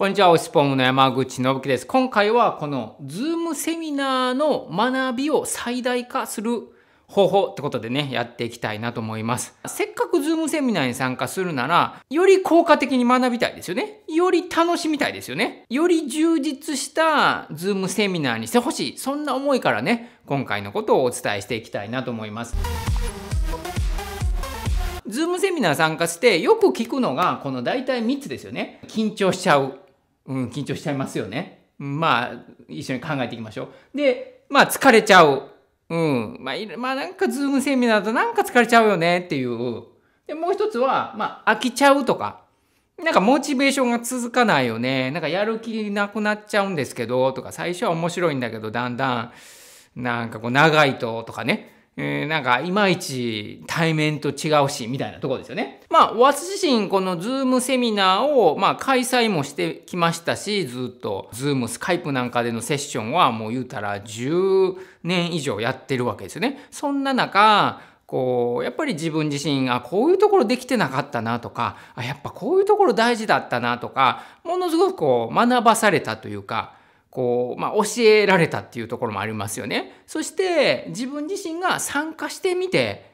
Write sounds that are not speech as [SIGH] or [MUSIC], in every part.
こんにちは、オシポンの山口信樹です。今回はこの Zoom セミナーの学びを最大化する方法ってことでね、やっていきたいなと思います。せっかく Zoom セミナーに参加するなら、より効果的に学びたいですよね。より楽しみたいですよね。より充実した Zoom セミナーにしてほしい。そんな思いからね、今回のことをお伝えしていきたいなと思います。ズームセミナー参加してよく聞くのがこの大体3つですよね。緊張しちゃう。うん、緊張しちゃいますよね。まあ、一緒に考えていきましょう。で、まあ、疲れちゃう。うん。まあ、まあ、なんか、ズームセミナーだとなんか疲れちゃうよねっていう。で、もう一つは、まあ、飽きちゃうとか。なんか、モチベーションが続かないよね。なんか、やる気なくなっちゃうんですけど、とか、最初は面白いんだけど、だんだん、なんかこう、長いと、とかね。えなんか、いまいち対面と違うし、みたいなところですよね。まあ、私自身、このズームセミナーを、まあ、開催もしてきましたし、ずっと、ズーム、スカイプなんかでのセッションは、もう言うたら10年以上やってるわけですよね。そんな中、こう、やっぱり自分自身、あ、こういうところできてなかったなとか、あ、やっぱこういうところ大事だったなとか、ものすごくこう、学ばされたというか、こう、まあ、教えられたっていうところもありますよね。そして自分自身が参加してみて、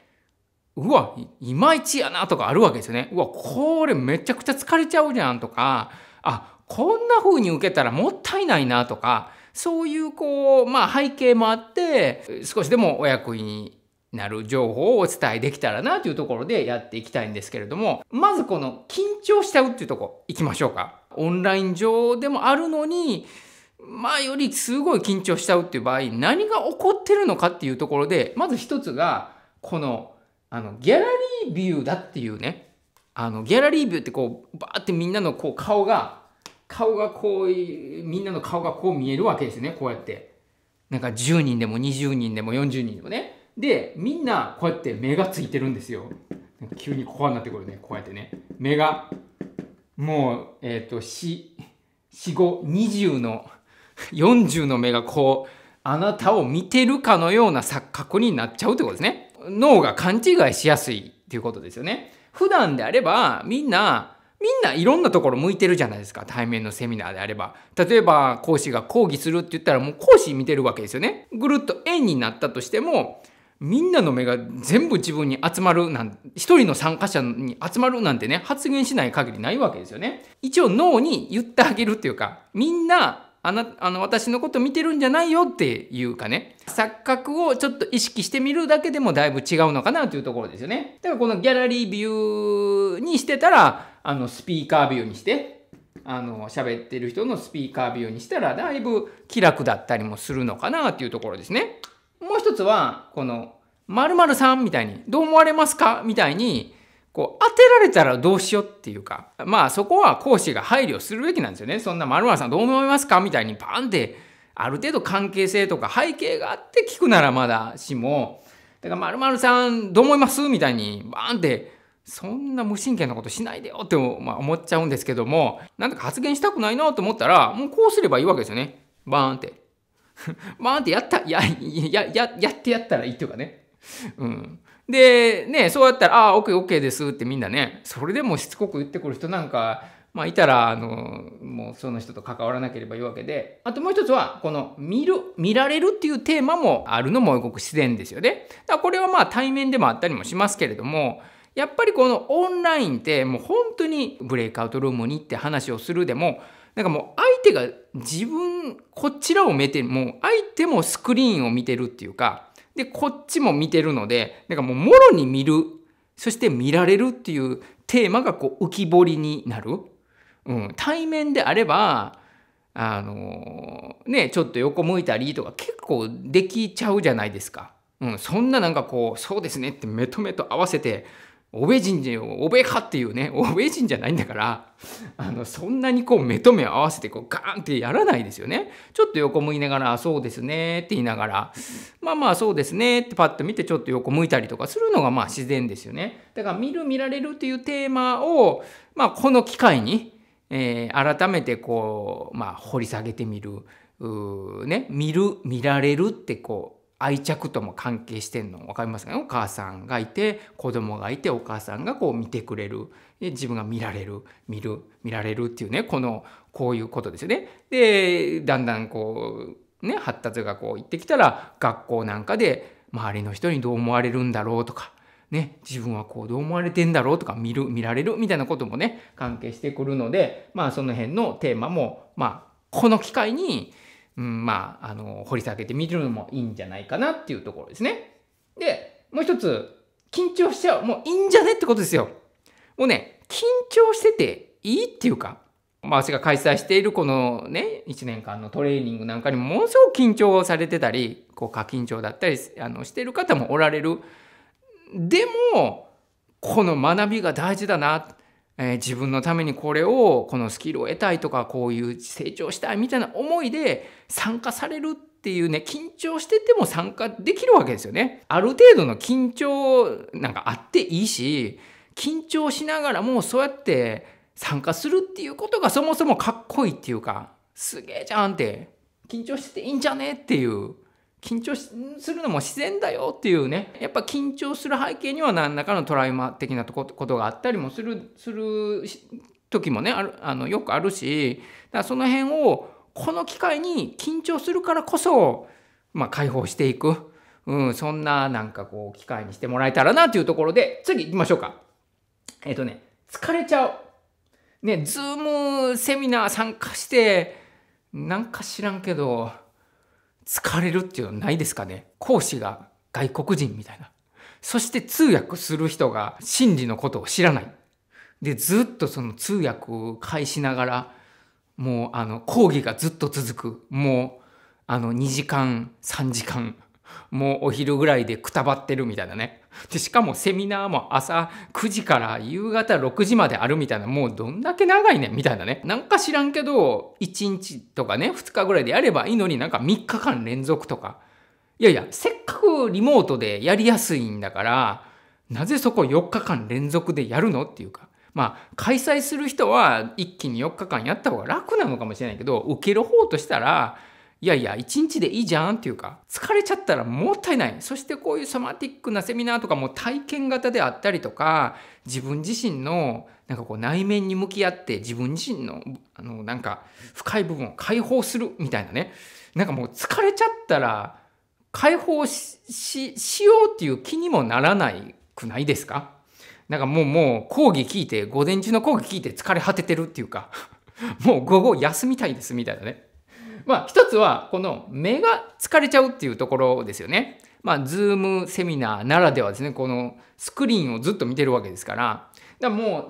うわ、いまいちやなとかあるわけですよね。うわ、これめちゃくちゃ疲れちゃうじゃんとか、あ、こんな風に受けたらもったいないなとか、そういうこう、まあ背景もあって、少しでもお役になる情報をお伝えできたらなというところでやっていきたいんですけれども、まずこの緊張しちゃうっていうとこ行きましょうか。オンライン上でもあるのに、前よりすごい緊張しちゃうっていう場合、何が起こってるのかっていうところで、まず一つが、この、あの、ギャラリービューだっていうね、あの、ギャラリービューってこう、バーってみんなのこう顔が、顔がこう、みんなの顔がこう見えるわけですね、こうやって。なんか10人でも20人でも40人でもね。で、みんなこうやって目がついてるんですよ。急に怖になってくるね、こうやってね。目が、もう、えっ、ー、と、4、4、5、20の、40の目がこう、あなたを見てるかのような錯覚になっちゃうってことですね。脳が勘違いしやすいっていうことですよね。普段であれば、みんな、みんないろんなところ向いてるじゃないですか。対面のセミナーであれば。例えば、講師が講義するって言ったらもう講師見てるわけですよね。ぐるっと円になったとしても、みんなの目が全部自分に集まるなん、一人の参加者に集まるなんてね、発言しない限りないわけですよね。一応脳に言ってあげるっていうか、みんなあなあの私のこと見てるんじゃないよっていうかね錯覚をちょっと意識してみるだけでもだいぶ違うのかなというところですよねだからこのギャラリービューにしてたらあのスピーカービューにしてあの喋ってる人のスピーカービューにしたらだいぶ気楽だったりもするのかなというところですねもう一つはこの○○さんみたいにどう思われますかみたいにこう当てられたらどうしようっていうかまあそこは講師が配慮するべきなんですよねそんな「丸々さんどう思いますか?」みたいにバーンってある程度関係性とか背景があって聞くならまだしもだから「○○さんどう思います?」みたいにバーンってそんな無神経なことしないでよって思っちゃうんですけどもなんだか発言したくないなと思ったらもうこうすればいいわけですよねバーンって [LAUGHS] バーンってやったややややってやったらいいっていうかねうんで、ね、そうやったら、ああ、オッケーオッケーですってみんなね、それでもしつこく言ってくる人なんか、まあ、いたら、あの、もうその人と関わらなければいいわけで、あともう一つは、この見る、見られるっていうテーマもあるのもごく自然ですよね。だからこれはまあ対面でもあったりもしますけれども、やっぱりこのオンラインってもう本当にブレイクアウトルームに行って話をするでも、なんかもう相手が自分、こちらを見て、もう相手もスクリーンを見てるっていうか、で、こっちも見てるので、なんかもう、もろに見る、そして見られるっていうテーマがこう浮き彫りになる。うん、対面であれば、あのー、ね、ちょっと横向いたりとか結構できちゃうじゃないですか。うん、そんななんかこう、そうですねって目と目と合わせて、欧米人ゃ、欧米派っていうね、欧米人じゃないんだから、あの、そんなにこう目と目を合わせてこうガーンってやらないですよね。ちょっと横向いながら、そうですねって言いながら、まあまあそうですねってパッと見てちょっと横向いたりとかするのがまあ自然ですよね。だから見る見られるっていうテーマを、まあこの機会に、えー、改めてこう、まあ掘り下げてみる、ね、見る、見られるってこう、愛着とも関係してんの分かりますかねお母さんがいて子供がいてお母さんがこう見てくれる自分が見られる見る見られるっていうねこのこういうことですよね。でだんだんこうね発達がこういってきたら学校なんかで周りの人にどう思われるんだろうとか。ね、自分はこうどう思われてんだろうとか見る見られるみたいなこともね関係してくるのでまあその辺のテーマもまあこの機会にうん、まあ、あの、掘り下げてみるのもいいんじゃないかなっていうところですね。で、もう一つ、緊張しちゃう。もういいんじゃねってことですよ。もうね、緊張してていいっていうか、まあ、私が開催しているこのね、1年間のトレーニングなんかにもものすごく緊張されてたり、こう、過緊張だったりあのしてる方もおられる。でも、この学びが大事だな。えー、自分のためにこれをこのスキルを得たいとかこういう成長したいみたいな思いで参加されるっていうね緊張してても参加できるわけですよね。ある程度の緊張なんかあっていいし緊張しながらもそうやって参加するっていうことがそもそもかっこいいっていうかすげえじゃんって緊張してていいんじゃねっていう緊張するのも自然だよっていうねやっぱ緊張する背景には何らかのトラウマ的なことがあったりもするする時もねあるあのよくあるしだからその辺をこの機会に緊張するからこそ、まあ、解放していく、うん、そんななんかこう機会にしてもらえたらなというところで次行きましょうか。えっ、ー、とね疲れちゃう。ね、ズームセミナー参加してなんか知らんけど。疲れるっていうのはないですかね講師が外国人みたいな。そして通訳する人が真理のことを知らない。で、ずっとその通訳を介しながら、もうあの講義がずっと続く。もうあの2時間、3時間。もうお昼ぐらいでくたばってるみたいなね。で、しかもセミナーも朝9時から夕方6時まであるみたいな、もうどんだけ長いねんみたいなね。なんか知らんけど、1日とかね、2日ぐらいでやればいいのになんか3日間連続とか。いやいや、せっかくリモートでやりやすいんだから、なぜそこ4日間連続でやるのっていうか。まあ、開催する人は一気に4日間やった方が楽なのかもしれないけど、受ける方としたら、いやいや、一日でいいじゃんっていうか、疲れちゃったらもったいない。そしてこういうソマティックなセミナーとかも体験型であったりとか、自分自身のなんかこう内面に向き合って自分自身のあのなんか深い部分を解放するみたいなね。なんかもう疲れちゃったら解放しようっていう気にもならないくないですかなんかもうもう講義聞いて、午前中の講義聞いて疲れ果ててるっていうか、もう午後休みたいですみたいなね。まあ、一つは、この目が疲れちゃうっていうところですよね。まあ、ズームセミナーならではですね、このスクリーンをずっと見てるわけですから、だからも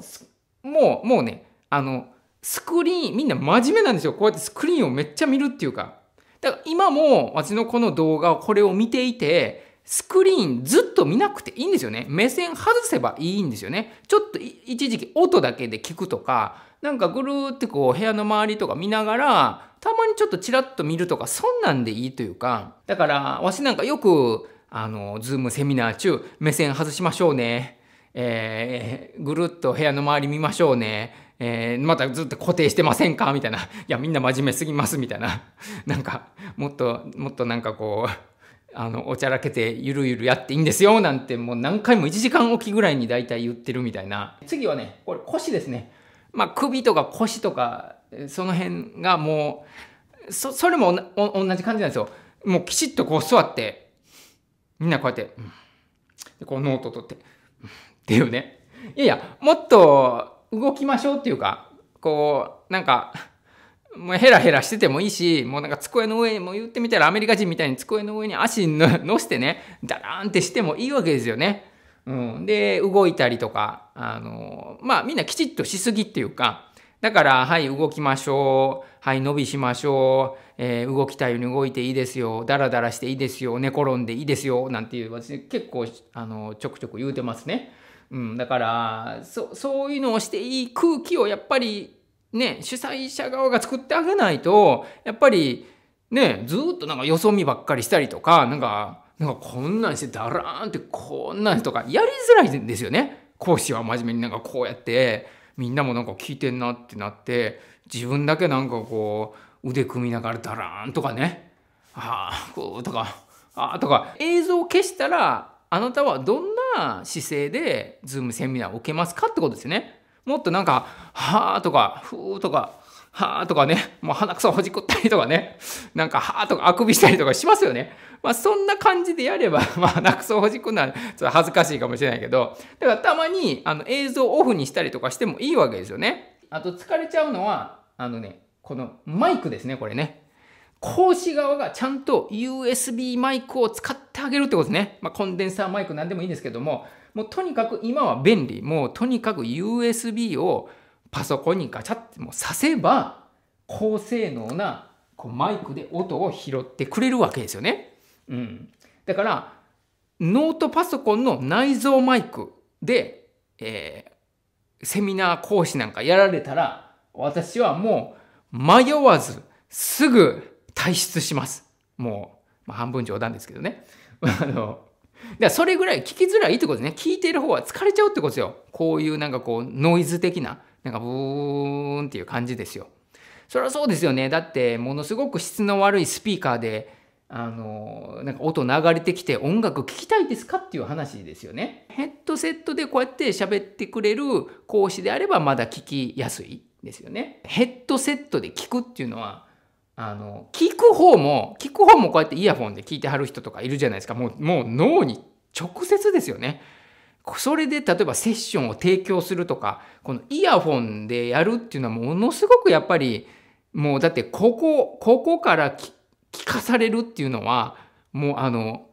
う、もう、もうね、あの、スクリーン、みんな真面目なんですよ。こうやってスクリーンをめっちゃ見るっていうか。だから今も私のこの動画をこれを見ていて、スクリーンずっと見なくていいんですよね。目線外せばいいんですよね。ちょっと一時期音だけで聞くとか、なんかぐるーってこう部屋の周りとか見ながら、たまにちょっとチラッと見るとか、そんなんでいいというか、だからわしなんかよく、あの、ズームセミナー中、目線外しましょうね。えー、ぐるっと部屋の周り見ましょうね。えー、またずっと固定してませんかみたいな。いや、みんな真面目すぎます、みたいな。なんか、もっと、もっとなんかこう、あの、おちゃらけてゆるゆるやっていいんですよ、なんてもう何回も1時間おきぐらいに大体言ってるみたいな。次はね、これ腰ですね。まあ、首とか腰とか、その辺がもう、そ、それも同じ感じなんですよ。もうきちっとこう座って、みんなこうやって、こうノート取って、っていうね。いやいや、もっと動きましょうっていうか、こう、なんか、もうヘラヘラしててもいいし、もうなんか机の上に、も言ってみたらアメリカ人みたいに机の上に足のし [LAUGHS] てね、ダラーンってしてもいいわけですよね。うん。で、動いたりとか、あの、まあみんなきちっとしすぎっていうか、だから、はい、動きましょう。はい、伸びしましょう。えー、動きたいように動いていいですよ。ダラダラしていいですよ。寝転んでいいですよ。なんていう、私結構、あの、ちょくちょく言うてますね。うん、だから、そ、そういうのをしていい空気をやっぱりね、主催者側が作ってあげないと、やっぱり、ね、ずっとなんかよそ見ばっかりしたりとか、なんか、なんかこんなんしてだらーんってこんなんとか、やりづらいんですよね。講師は真面目になんかこうやって、みんなもなんか聞いてんなってなって、自分だけなんかこう、腕組みながらだらーんとかね、ああ、こうとか、ああとか、映像を消したら、あなたはどんな姿勢で、ズームセミナーを受けますかってことですよね。もっとなんか、はーとか、ふーとか、はーとかね、もう鼻くそほじくったりとかね、なんかはーとかあくびしたりとかしますよね。まあそんな感じでやれば、[LAUGHS] まあ鼻くそほじくのはちょっと恥ずかしいかもしれないけど、だからたまにあの映像オフにしたりとかしてもいいわけですよね。あと疲れちゃうのは、あのね、このマイクですね、これね。講師側がちゃんと USB マイクを使ってあげるってことですね。まあ、コンデンサーマイクなんでもいいんですけども、もうとにかく今は便利。もうとにかく USB をパソコンにガチャってもうさせば、高性能なこうマイクで音を拾ってくれるわけですよね。うん。だから、ノートパソコンの内蔵マイクで、えー、セミナー講師なんかやられたら、私はもう迷わずすぐ退出します。もう、まあ、半分冗談ですけどね。[LAUGHS] あの、だそれぐらい聞きづらいってことね。聞いてる方は疲れちゃうってことですよ。こういうなんかこうノイズ的な、なんかブーンっていう感じですよ。そりゃそうですよね。だってものすごく質の悪いスピーカーで、あの、なんか音流れてきて音楽聴きたいですかっていう話ですよね。ヘッドセットでこうやって喋ってくれる講師であればまだ聞きやすいですよね。ヘッドセットで聞くっていうのはあの、聞く方も、聞く方もこうやってイヤホンで聞いてはる人とかいるじゃないですか。もう、もう脳に直接ですよね。それで例えばセッションを提供するとか、このイヤホンでやるっていうのはものすごくやっぱり、もうだってここ、ここから聞かされるっていうのは、もうあの、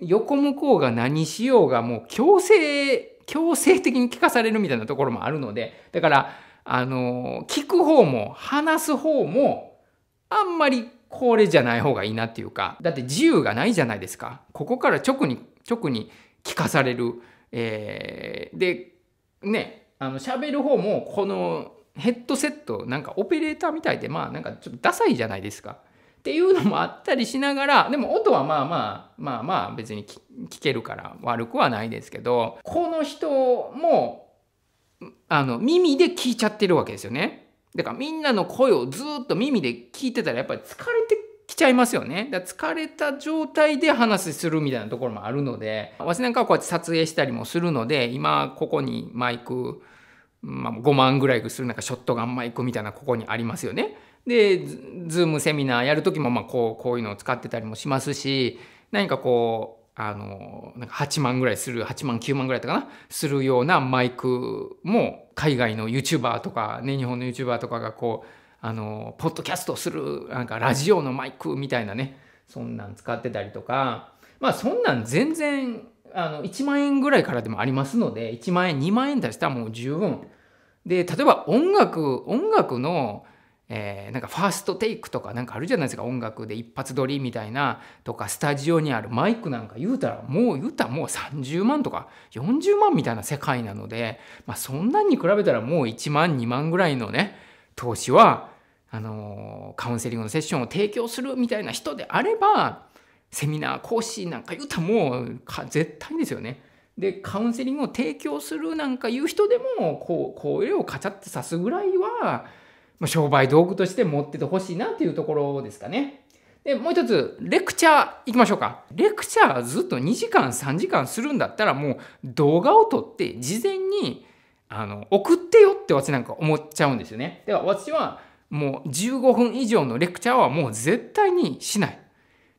横向こうが何しようがもう強制、強制的に聞かされるみたいなところもあるので、だから、あの、聞く方も話す方もあんまりこれじゃない方がいいなっていうか、だって自由がないじゃないですか。ここから直に、直に聞かされる。えー、で、ね、あの、喋る方も、このヘッドセット、なんかオペレーターみたいで、まあなんかちょっとダサいじゃないですか。っていうのもあったりしながら、でも音はまあまあ、まあまあ別に聞けるから悪くはないですけど、この人も、あの、耳で聞いちゃってるわけですよね。だからみんなの声をずっと耳で聞いてたらやっぱり疲れてきちゃいますよね。だ疲れた状態で話するみたいなところもあるので、私なんかはこうやって撮影したりもするので、今ここにマイク、まあ、5万ぐらいするなんかショットガンマイクみたいなここにありますよね。で、ズームセミナーやるときもまあこうこういうのを使ってたりもしますし、何かこう、あの、なんか8万ぐらいする、8万9万ぐらいだったかなするようなマイクも、海外の YouTuber とか、ね、日本の YouTuber とかがこう、あの、ポッドキャストする、なんかラジオのマイクみたいなね、そんなん使ってたりとか、まあそんなん全然、あの、1万円ぐらいからでもありますので、1万円、2万円出したらもう十分。で、例えば音楽、音楽の、えー、なんかファーストテイクとかなんかあるじゃないですか音楽で一発撮りみたいなとかスタジオにあるマイクなんか言うたらもう言うたらもう30万とか40万みたいな世界なので、まあ、そんなんに比べたらもう1万2万ぐらいのね投資はあのー、カウンセリングのセッションを提供するみたいな人であればセミナー講師なんか言うたらもう絶対ですよね。でカウンセリングを提供するなんか言う人でもこうをカチャって刺すぐらいは。商売道具として持っててほしいなっていうところですかね。で、もう一つ、レクチャー行きましょうか。レクチャーずっと2時間、3時間するんだったら、もう動画を撮って、事前に、あの、送ってよって私なんか思っちゃうんですよね。では、私はもう15分以上のレクチャーはもう絶対にしない。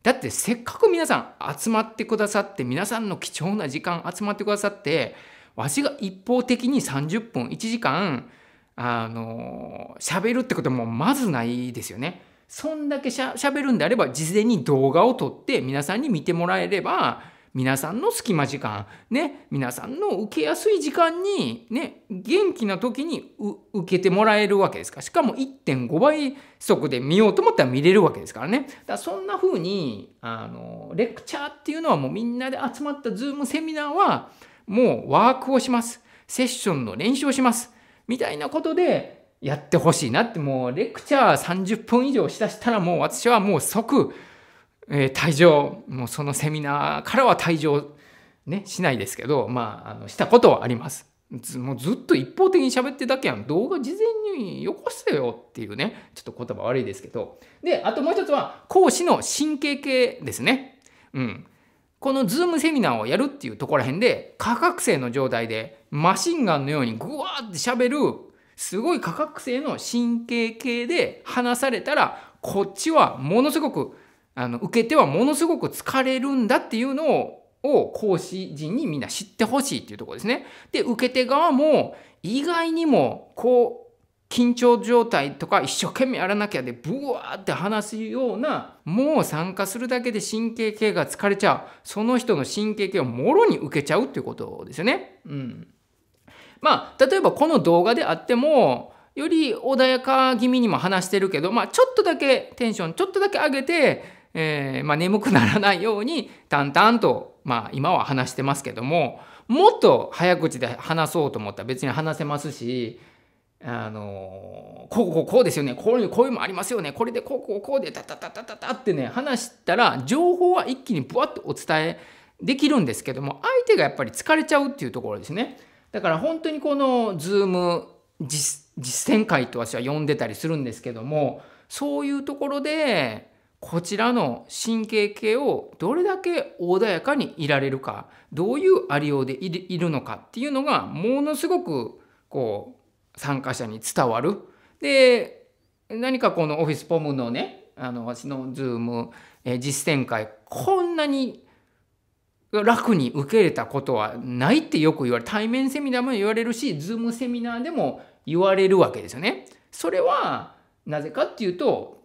だって、せっかく皆さん集まってくださって、皆さんの貴重な時間集まってくださって、わしが一方的に30分、1時間、あの喋るってこともまずないですよね。そんだけしゃべるんであれば事前に動画を撮って皆さんに見てもらえれば皆さんの隙間時間ね皆さんの受けやすい時間にね元気な時に受けてもらえるわけですからしかも1.5倍速で見ようと思ったら見れるわけですからねだらそんな風にあのレクチャーっていうのはもうみんなで集まったズームセミナーはもうワークをしますセッションの練習をしますみたいなことでやってほしいなって、もうレクチャー30分以上ししたらもう私はもう即、えー、退場、もうそのセミナーからは退場、ね、しないですけど、まあ、あのしたことはあります。もうずっと一方的に喋ってだけやん。動画事前によこせよっていうね。ちょっと言葉悪いですけど。で、あともう一つは、講師の神経系ですね。うん。このズームセミナーをやるっていうところら辺で、科学生の状態でマシンガンのようにグワーって喋る、すごい価格性の神経系で話されたら、こっちはものすごく、あの、受けてはものすごく疲れるんだっていうのを、を講師陣にみんな知ってほしいっていうとこですね。で、受け手側も意外にも、こう、緊張状態とか一生懸命やらなきゃでブワーって話すようなもう参加するだけで神経系が疲れちゃうその人の神経系をもろに受けちゃうっていうことですよね。うんまあ例えばこの動画であってもより穏やか気味にも話してるけど、まあ、ちょっとだけテンションちょっとだけ上げて、えーまあ、眠くならないように淡々と、まあ、今は話してますけどももっと早口で話そうと思ったら別に話せますし。あのこうこうこうですよねこういうこういうもありますよねこれでこうこうこうでたタタタタタってね話したら情報は一気にぶわっとお伝えできるんですけども相手がやっぱり疲れちゃうっていうところですね。だから本当にこの Zoom 実践会と私は呼んでたりするんですけどもそういうところでこちらの神経系をどれだけ穏やかにいられるかどういうありようでいるのかっていうのがものすごくこう参加者に伝わる。で何かこのオフィスポムのねあの私のズーム実践会こんなに楽に受け入れたことはないってよく言われ、対面セミナーも言われるし、ズームセミナーでも言われるわけですよね。それは、なぜかっていうと、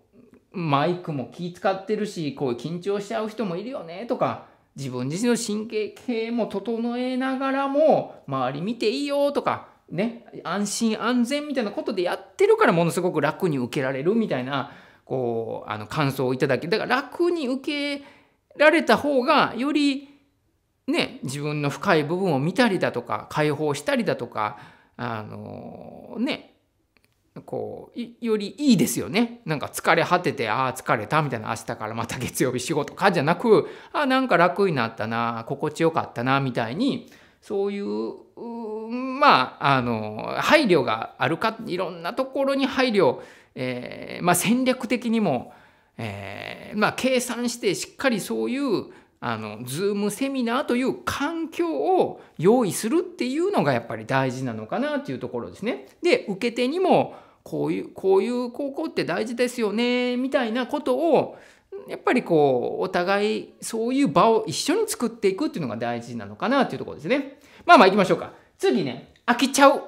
マイクも気使ってるし、こう緊張しちゃう人もいるよねとか、自分自身の神経系も整えながらも、周り見ていいよとか、ね、安心安全みたいなことでやってるからものすごく楽に受けられるみたいな、こう、あの感想をいただけだから楽に受けられた方が、よりね、自分の深い部分を見たりだとか解放したりだとかあのねこうよりいいですよねなんか疲れ果ててああ疲れたみたいな明日からまた月曜日仕事かじゃなくあなんか楽になったな心地よかったなみたいにそういうまああの配慮があるかいろんなところに配慮、えーまあ、戦略的にも、えーまあ、計算してしっかりそういうあのズームセミナーという環境を用意するっていうのがやっぱり大事なのかなっていうところですね。で受け手にもこういうこういう高校って大事ですよねみたいなことをやっぱりこうお互いそういう場を一緒に作っていくっていうのが大事なのかなっていうところですね。まあまあ行きましょうか。次ね飽きちゃう。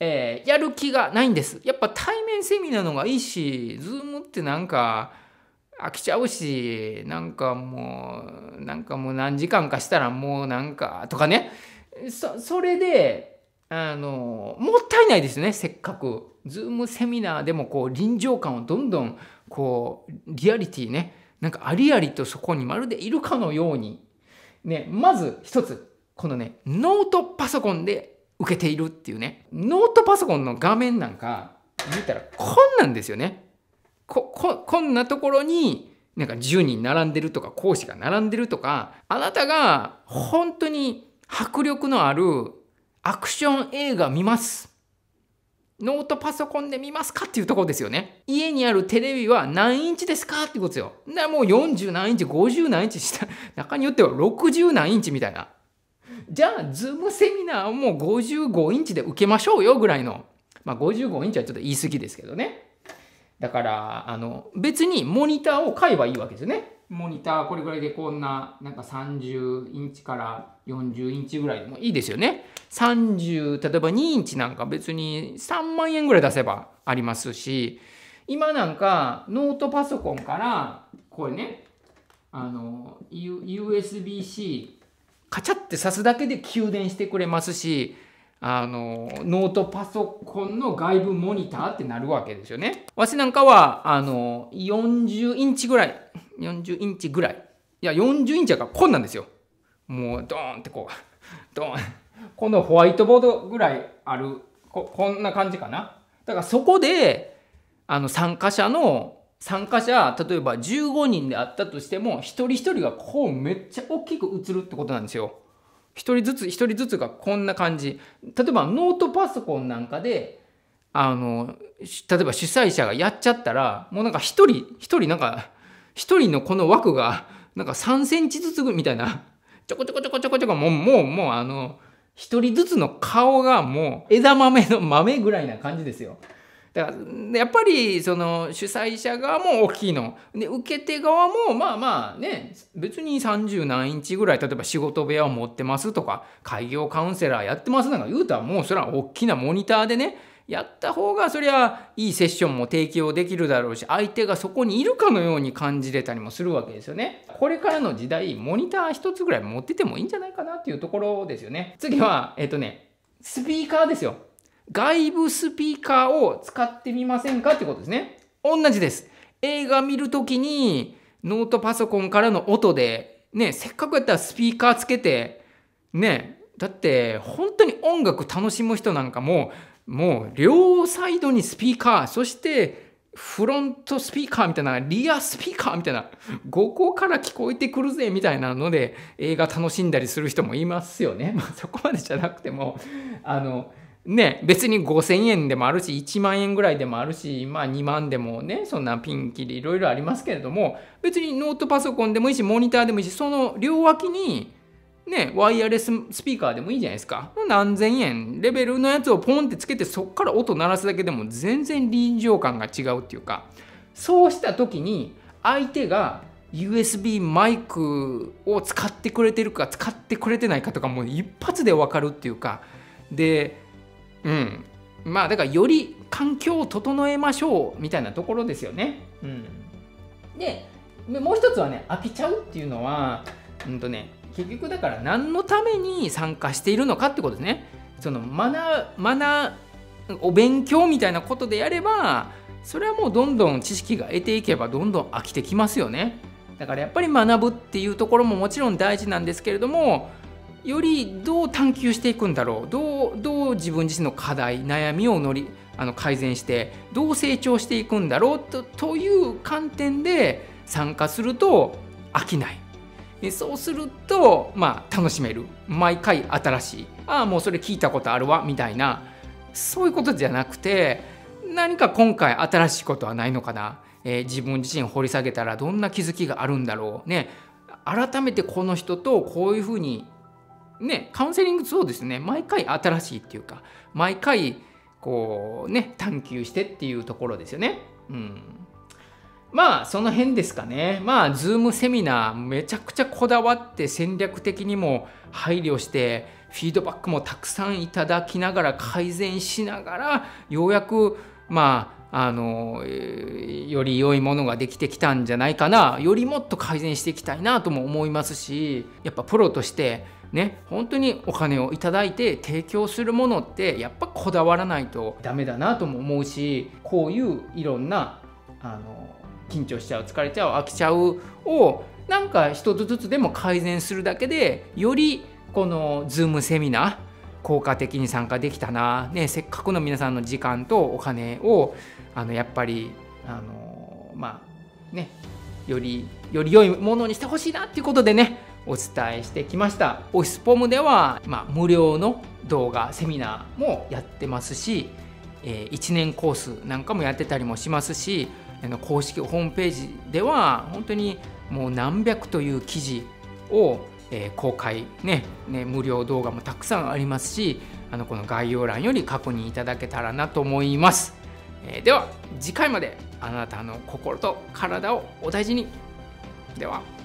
えー、やる気がないんです。やっぱ対面セミナーの方がいいし、ズームってなんか飽きちゃうしなんかもうなんかもう何時間かしたらもうなんかとかねそそれであのもったいないですねせっかく。ズームセミナーでもこう臨場感をどんどんこうリアリティねなんかありありとそこにまるでいるかのようにねまず一つこのねノートパソコンで受けているっていうねノートパソコンの画面なんか見たらこんなんですよねこ、こ、こんなところに、なんか10人並んでるとか、講師が並んでるとか、あなたが本当に迫力のあるアクション映画見ます。ノートパソコンで見ますかっていうところですよね。家にあるテレビは何インチですかっていうことですよ。な、もう40何インチ、50何インチした、中によっては60何インチみたいな。じゃあ、ズームセミナーも55インチで受けましょうよぐらいの。まあ、55インチはちょっと言い過ぎですけどね。だから、あの、別にモニターを買えばいいわけですよね。モニター、これぐらいでこんな、なんか30インチから40インチぐらいでもいいですよね。30、例えば2インチなんか別に3万円ぐらい出せばありますし、今なんかノートパソコンから、これね、あの、U、s b c カチャって挿すだけで給電してくれますし、あの、ノートパソコンの外部モニターってなるわけですよね。わしなんかは、あの、40インチぐらい、40インチぐらい。いや、40インチやからこんなんですよ。もう、ドーンってこう、[LAUGHS] ドーン。このホワイトボードぐらいある、こ、こんな感じかな。だからそこで、あの、参加者の参加者、例えば15人であったとしても、一人一人がこうめっちゃ大きく映るってことなんですよ。一人ずつ一人ずつがこんな感じ例えばノートパソコンなんかであの例えば主催者がやっちゃったらもうなんか一人一人なんか一人のこの枠がなんか3センチずつみたいなちょこちょこちょこちょこちょこもうもうもうあの一人ずつの顔がもう枝豆の豆ぐらいな感じですよ。だからやっぱりその主催者側も大きいので受け手側もまあまあね別に30何インチぐらい例えば仕事部屋を持ってますとか開業カウンセラーやってますなんか言うたらもうそれは大きなモニターでねやった方がそりゃいいセッションも提供できるだろうし相手がそこにいるかのように感じれたりもするわけですよね。これからの時代モニター一つぐらい持っててもいいんじゃないかなっていうところですよね。次はえっとねスピーカーですよ。外部スピーカーを使ってみませんかってことですね。同じです。映画見るときにノートパソコンからの音で、ね、せっかくやったらスピーカーつけて、ね、だって本当に音楽楽しむ人なんかも、もう両サイドにスピーカー、そしてフロントスピーカーみたいな、リアスピーカーみたいな、5個から聞こえてくるぜみたいなので映画楽しんだりする人もいますよね。まあ、そこまでじゃなくても、あの、ね、別に5000円でもあるし、1万円ぐらいでもあるし、まあ2万でもね、そんなピンキリいろいろありますけれども、別にノートパソコンでもいいし、モニターでもいいし、その両脇に、ね、ワイヤレススピーカーでもいいじゃないですか。何千円レベルのやつをポンってつけて、そっから音鳴らすだけでも全然臨場感が違うっていうか、そうした時に相手が USB マイクを使ってくれてるか使ってくれてないかとかもう一発で分かるっていうか、で、うんまあだからより環境を整えましょうみたいなところですよね。うん、でもう一つはね飽きちゃうっていうのはうんとね結局だから何のために参加しているのかってことですね。そのナーお勉強みたいなことでやればそれはもうどんどん知識が得ていけばどんどん飽きてきますよね。だからやっぱり学ぶっていうところももちろん大事なんですけれどもよりどう探求していくんだろうどうどう自分自身の課題悩みを乗りあの改善してどう成長していくんだろうとという観点で参加すると飽きないでそうすると、まあ、楽しめる毎回新しいああもうそれ聞いたことあるわみたいなそういうことじゃなくて何か今回新しいことはないのかな、えー、自分自身掘り下げたらどんな気づきがあるんだろうね改めてこの人とこういうふうにね、カウンセリングそうですね毎回新しいっていうか毎回こうね探求してっていうところですよね。うん、まあその辺ですかね。まあズームセミナーめちゃくちゃこだわって戦略的にも配慮してフィードバックもたくさんいただきながら改善しながらようやくまああのより良いものができてきたんじゃないかなよりもっと改善していきたいなとも思いますしやっぱプロとしてね本当にお金を頂いて提供するものってやっぱこだわらないとダメだなとも思うしこういういろんなあの緊張しちゃう疲れちゃう飽きちゃうをなんか一つずつでも改善するだけでよりこのズームセミナー効果的に参加できたな、ね、せっかくの皆さんの時間とお金をあのやっぱりあのまあねよりより良いものにしてほしいなっていうことでねお伝えしてきましたオフィスポムでは、まあ、無料の動画セミナーもやってますし、えー、1年コースなんかもやってたりもしますし公式ホームページでは本当にもう何百という記事を、え公開ね、ね、無料動画もたくさんありますしあのこの概要欄より確認いただけたらなと思います、えー、では次回まであなたの心と体をお大事にでは。